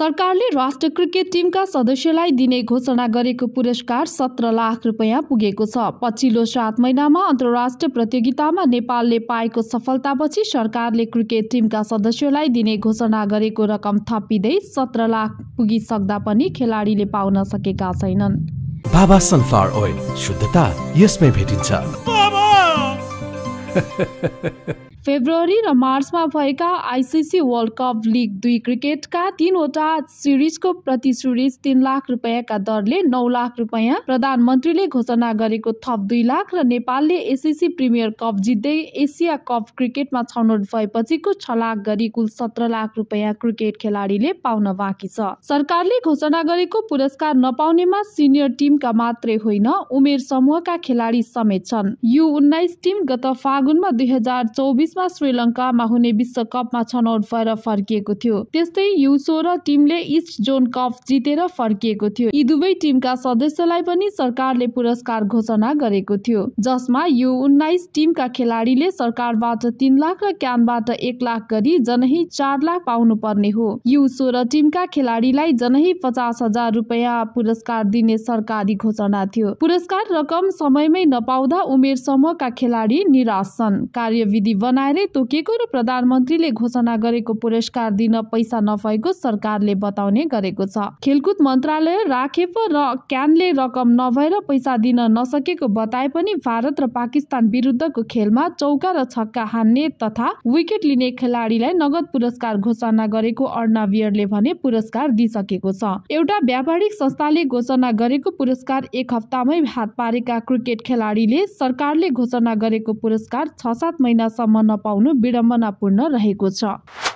सरकारले राष्ट्र क्रिकेट टिमका सदस्यलाई दिने घोषणा गरेको पुरस्कार सत्र लाख रुपियाँ पुगेको छ पछिल्लो सात महिनामा अन्तर्राष्ट्रिय प्रतियोगितामा नेपालले पाएको सफलतापछि सरकारले क्रिकेट टिमका सदस्यलाई दिने घोषणा गरेको रकम थपिँदै सत्र लाख पुगिसक्दा पनि खेलाडीले पाउन सकेका छैनन् बाबा सनफ्लावर ओइल शुद्धता यसमै भेटिन्छ फेब्रुअरी र मार्चमा भएका आइसिसी वर्ल्ड कप लिग दुई क्रिकेटका तीनवटा सिरिजको प्रति सिरिज तीन लाख रुपियाँका दरले नौ लाख रुपियाँ प्रधानमन्त्रीले घोषणा गरेको थप दुई लाख र नेपालले एसिसी प्रिमियर कप जित्दै एसिया कप क्रिकेटमा छनौट भएपछिको छ लाख गरी कुल सत्र लाख रुपियाँ क्रिकेट खेलाडीले पाउन बाँकी छ सरकारले घोषणा गरेको पुरस्कार नपाउनेमा सिनियर टिमका मात्रै होइन उमेर समूहका खेलाडी समेत छन् यु उन्नाइस टिम गत फागुनमा दुई हजार चौबिस तेइसमा श्रीलङ्कामा हुने विश्वकपमा छनौट भएर फर्किएको थियो त्यस्तै यु सोह्र टिमले इस्ट जोन कप जितेर फर्किएको थियो यी दुवै टिमका सदस्यलाई पनि सरकारले पुरस्कार घोषणा गरेको थियो जसमा यु उन्नाइस टिमका खेलाडीले सरकारबाट तीन लाख र क्यानबाट एक लाख गरी जनही चार लाख पाउनु पर्ने हो यु सोह्र टिमका खेलाडीलाई जनही पचास हजार रुपियाँ पुरस्कार दिने सरकारी घोषणा थियो पुरस्कार रकम समयमै नपाउँदा उमेर समूहका खेलाडी निराश छन् कार्यविधि बना बनाएरै तोकिएको र प्रधानमन्त्रीले घोषणा गरेको पुरस्कार दिन पैसा नभएको सरकारले बताउने गरेको छ खेलकुद मन्त्रालय राखेप र क्यानले रकम नभएर पैसा दिन नसकेको बताए पनि भारत र पाकिस्तान विरुद्धको खेलमा चौका र छक्का हान्ने तथा विकेट लिने खेलाडीलाई नगद पुरस्कार घोषणा गरेको अर्नावियरले भने पुरस्कार दिइसकेको छ एउटा व्यापारिक संस्थाले घोषणा गरेको पुरस्कार एक हप्तामै हात पारेका क्रिकेट खेलाडीले सरकारले घोषणा गरेको पुरस्कार छ सात महिनासम्म नपाउनु विडम्बनापूर्ण रहेको छ